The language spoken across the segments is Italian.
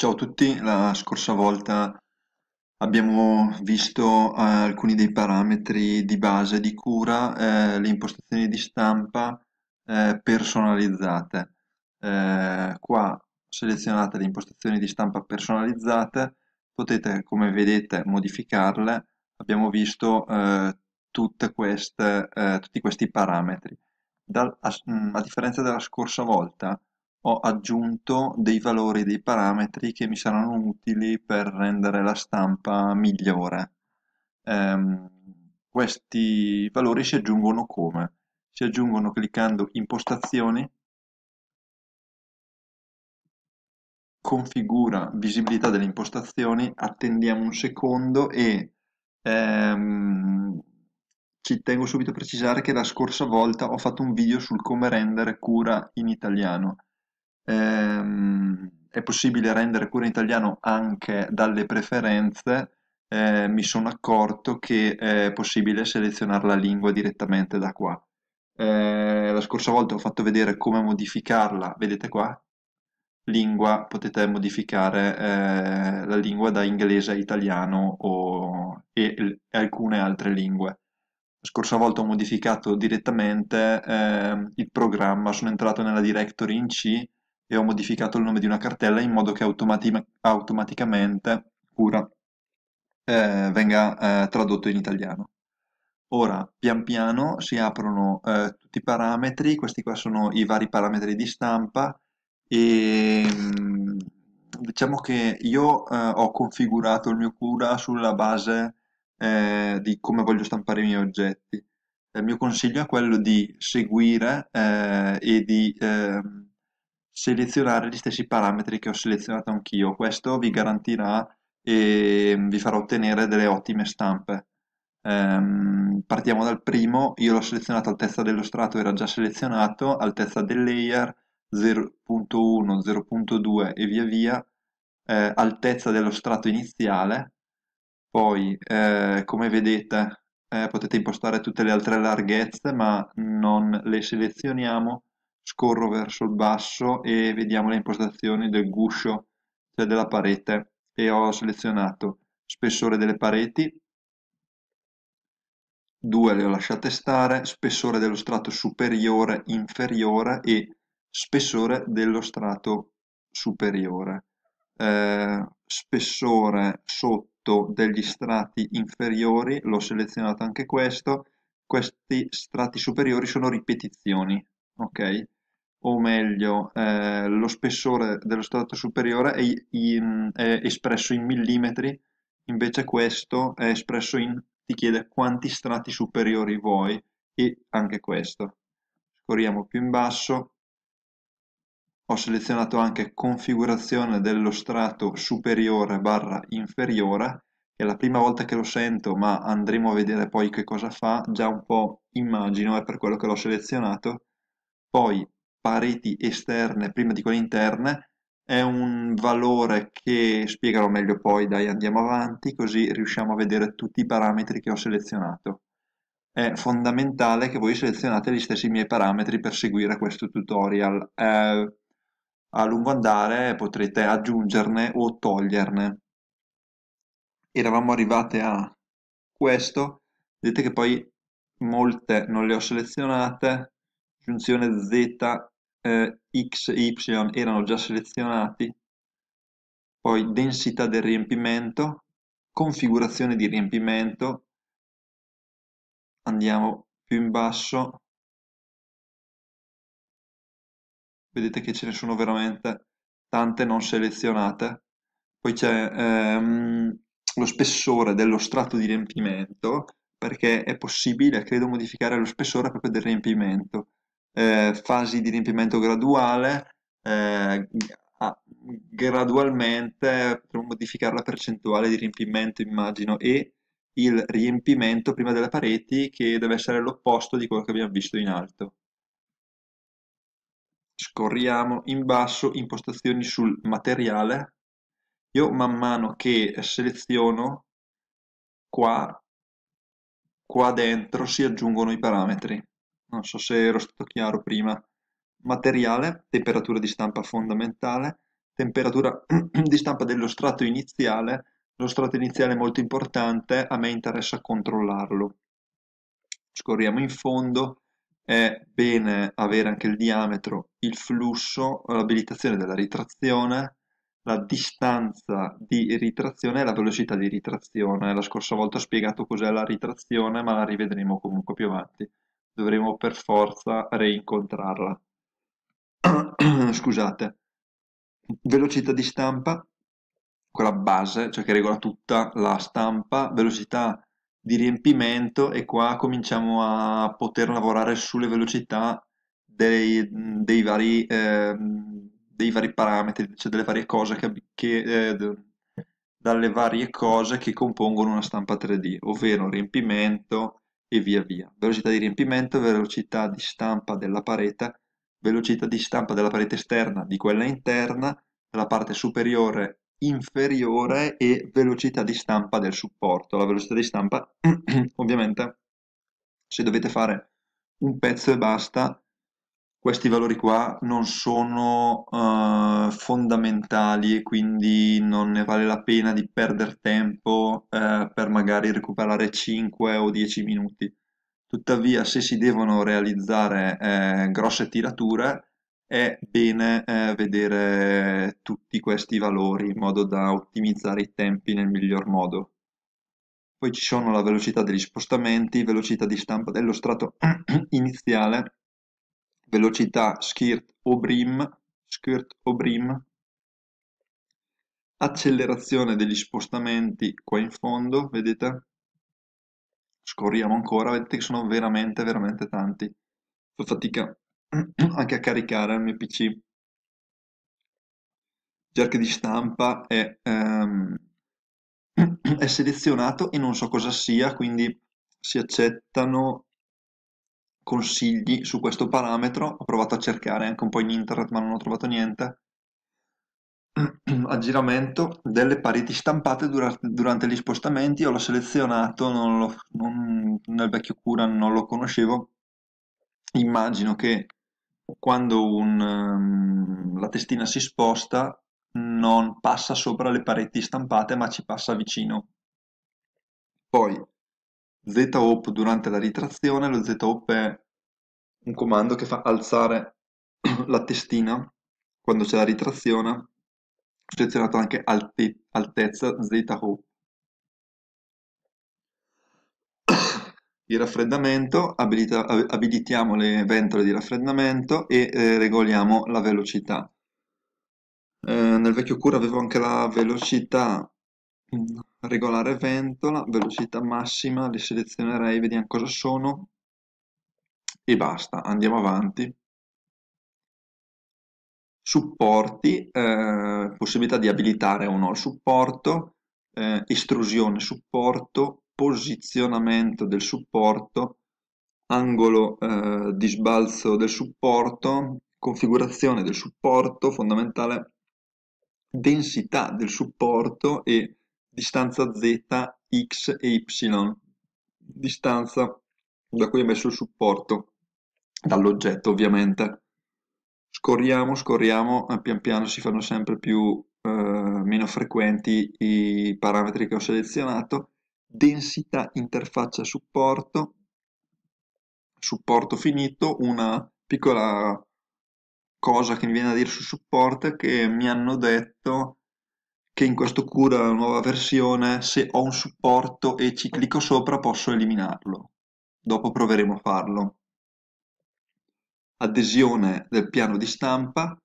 Ciao a tutti, la scorsa volta abbiamo visto eh, alcuni dei parametri di base di cura, eh, le impostazioni di stampa eh, personalizzate. Eh, qua selezionate le impostazioni di stampa personalizzate, potete come vedete modificarle, abbiamo visto eh, queste, eh, tutti questi parametri. Dal, a, mm, a differenza della scorsa volta, ho aggiunto dei valori, dei parametri che mi saranno utili per rendere la stampa migliore. Ehm, questi valori si aggiungono come? Si aggiungono cliccando impostazioni, configura visibilità delle impostazioni, attendiamo un secondo e ehm, ci tengo subito a precisare che la scorsa volta ho fatto un video sul come rendere cura in italiano ehm, è possibile rendere pure in italiano anche dalle preferenze, eh, mi sono accorto che eh, è possibile selezionare la lingua direttamente da qua. Eh, la scorsa volta ho fatto vedere come modificarla, vedete qua, lingua, potete modificare eh, la lingua da inglese a italiano o, e, e alcune altre lingue. La scorsa volta ho modificato direttamente eh, il programma, sono entrato nella directory in C e ho modificato il nome di una cartella in modo che automatic automaticamente cura eh, venga eh, tradotto in italiano. Ora, pian piano si aprono eh, tutti i parametri, questi qua sono i vari parametri di stampa e mm, diciamo che io eh, ho configurato il mio cura sulla base eh, di come voglio stampare i miei oggetti. Eh, il mio consiglio è quello di seguire e di ehm, selezionare gli stessi parametri che ho selezionato anch'io. Questo vi garantirà e vi farà ottenere delle ottime stampe. Ehm, partiamo dal primo, io l'ho selezionato altezza dello strato, era già selezionato, altezza del layer 0.1, 0.2 e via via, eh, altezza dello strato iniziale, poi eh, come vedete eh, potete impostare tutte le altre larghezze ma non le selezioniamo, scorro verso il basso e vediamo le impostazioni del guscio, cioè della parete, e ho selezionato spessore delle pareti, due le ho lasciate stare, spessore dello strato superiore inferiore e spessore dello strato superiore. Eh, spessore sotto degli strati inferiori, l'ho selezionato anche questo, questi strati superiori sono ripetizioni, ok? o meglio eh, lo spessore dello strato superiore è, in, è, espresso in millimetri, invece questo è espresso in, ti chiede quanti strati superiori vuoi e anche questo. Scorriamo più in basso, ho selezionato anche configurazione dello strato superiore barra inferiore, è la prima volta che lo sento, ma andremo a vedere poi che cosa fa, già un po' immagino, è per quello che l'ho selezionato. Poi pareti esterne prima di quelle interne è un valore che spiegherò meglio poi, dai andiamo avanti così riusciamo a vedere tutti i parametri che ho selezionato. È fondamentale che voi selezionate gli stessi miei parametri per seguire questo tutorial. Eh, a lungo andare potrete aggiungerne o toglierne. Eravamo arrivate a questo, vedete che poi molte non le ho selezionate, giunzione Z eh, x e y erano già selezionati, poi densità del riempimento, configurazione di riempimento, andiamo più in basso, vedete che ce ne sono veramente tante non selezionate, poi c'è ehm, lo spessore dello strato di riempimento, perché è possibile, credo, modificare lo spessore proprio del riempimento eh, fasi di riempimento graduale, eh, gradualmente potremo modificare la percentuale di riempimento, immagino, e il riempimento prima delle pareti che deve essere l'opposto di quello che abbiamo visto in alto. Scorriamo in basso, impostazioni sul materiale. Io man mano che seleziono qua, qua dentro si aggiungono i parametri non so se ero stato chiaro prima, materiale, temperatura di stampa fondamentale, temperatura di stampa dello strato iniziale, lo strato iniziale è molto importante, a me interessa controllarlo. Scorriamo in fondo, è bene avere anche il diametro, il flusso, l'abilitazione della ritrazione, la distanza di ritrazione e la velocità di ritrazione. La scorsa volta ho spiegato cos'è la ritrazione, ma la rivedremo comunque più avanti dovremo per forza reincontrarla. Scusate. Velocità di stampa, quella base, cioè che regola tutta la stampa, velocità di riempimento e qua cominciamo a poter lavorare sulle velocità dei, dei, vari, eh, dei vari, parametri, cioè delle varie cose che, che eh, dalle varie cose che compongono una stampa 3D, ovvero riempimento, e via via. Velocità di riempimento, velocità di stampa della parete, velocità di stampa della parete esterna di quella interna, della parte superiore inferiore e velocità di stampa del supporto. La velocità di stampa, ovviamente, se dovete fare un pezzo e basta, questi valori qua non sono eh, fondamentali e quindi non ne vale la pena di perdere tempo eh, per magari recuperare 5 o 10 minuti. Tuttavia, se si devono realizzare eh, grosse tirature, è bene eh, vedere tutti questi valori in modo da ottimizzare i tempi nel miglior modo. Poi ci sono la velocità degli spostamenti, velocità di stampa dello strato iniziale, velocità skirt o brim, skirt o brim, accelerazione degli spostamenti qua in fondo, vedete? Scorriamo ancora, vedete che sono veramente, veramente tanti. Fa fatica anche a caricare il mio PC. Cerca di stampa è, ehm, è selezionato e non so cosa sia, quindi si accettano consigli su questo parametro, ho provato a cercare anche un po' in internet ma non ho trovato niente, aggiramento delle pareti stampate durante, gli spostamenti, io l'ho selezionato, non lo, non, nel vecchio cura non lo conoscevo, immagino che quando un, ehm, la testina si sposta non passa sopra le pareti stampate ma ci passa vicino. Poi z hop durante la ritrazione, lo z hop è un comando che fa alzare la testina quando c'è la ritrazione, selezionato anche alte altezza z hop Il raffreddamento, abilita, abilitiamo le ventole di raffreddamento e eh, regoliamo la velocità. Eh, nel vecchio cura avevo anche la velocità mm, regolare ventola, velocità massima, le selezionerei, vediamo cosa sono e basta, andiamo avanti. Supporti, eh, possibilità di abilitare o no il supporto, eh, estrusione supporto, posizionamento del supporto, angolo eh, di sbalzo del supporto, configurazione del supporto fondamentale, densità del supporto e distanza z, x e y, distanza da cui è messo il supporto, dall'oggetto ovviamente. Scorriamo, scorriamo, eh, pian piano si fanno sempre più eh, meno frequenti i parametri che ho selezionato, densità interfaccia supporto, supporto finito, una piccola cosa che mi viene a dire su supporto è che mi hanno detto che in questo cura la nuova versione se ho un supporto e ci clicco sopra posso eliminarlo. Dopo proveremo a farlo. Adesione del piano di stampa,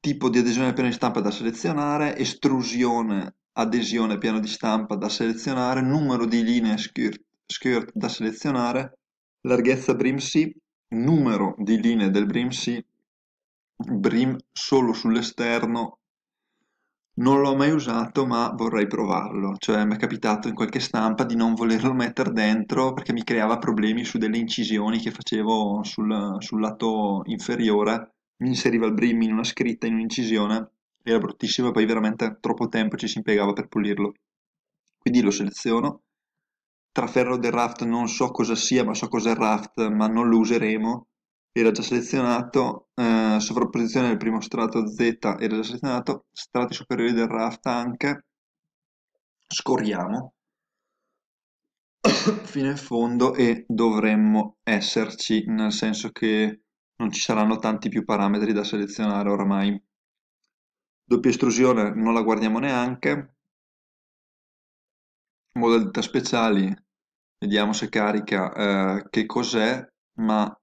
tipo di adesione al piano di stampa da selezionare, estrusione adesione piano di stampa da selezionare, numero di linee skirt, skirt da selezionare, larghezza brimsi, numero di linee del brimsi, brim solo sull'esterno non l'ho mai usato, ma vorrei provarlo. Cioè, mi è capitato in qualche stampa di non volerlo mettere dentro perché mi creava problemi su delle incisioni che facevo sul, sul lato inferiore. Mi inseriva il brim in una scritta, in un'incisione, era bruttissimo e poi veramente troppo tempo ci si impiegava per pulirlo. Quindi lo seleziono. Tra ferro del raft non so cosa sia, ma so cos'è il raft, ma non lo useremo era già selezionato, eh, sovrapposizione del primo strato Z era già selezionato, strati superiori del raft anche, scorriamo fino in fondo e dovremmo esserci, nel senso che non ci saranno tanti più parametri da selezionare oramai. Doppia estrusione non la guardiamo neanche, modalità speciali, vediamo se carica eh, che cos'è, ma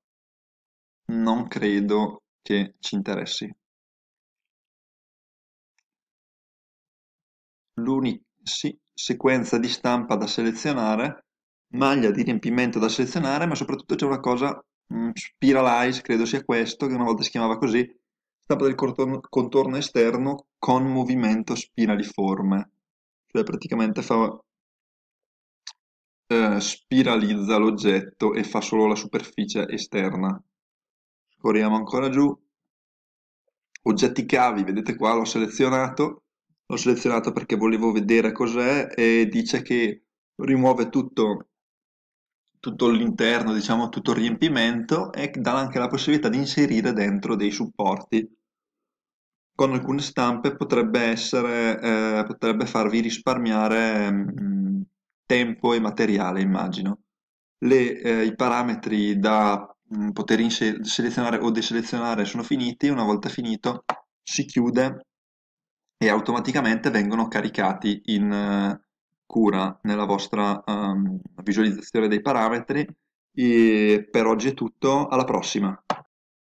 non credo che ci interessi. L'unisi sequenza di stampa da selezionare, maglia di riempimento da selezionare, ma soprattutto c'è una cosa, mh, mm, Spiralize, credo sia questo, che una volta si chiamava così, stampa del contorno, contorno esterno con movimento spiraliforme. Cioè praticamente fa eh, spiralizza l'oggetto e fa solo la superficie esterna corriamo ancora giù oggetti cavi vedete qua l'ho selezionato l'ho selezionato perché volevo vedere cos'è e dice che rimuove tutto tutto l'interno, diciamo tutto il riempimento e dà anche la possibilità di inserire dentro dei supporti. Con alcune stampe potrebbe, essere, eh, potrebbe farvi risparmiare mh, mm, tempo e materiale, immagino. Le, eh, I parametri da mh, mm, poter selezionare o deselezionare sono finiti, una volta finito si chiude e automaticamente vengono caricati in eh, cura nella vostra um, visualizzazione dei parametri e per oggi è tutto, alla prossima!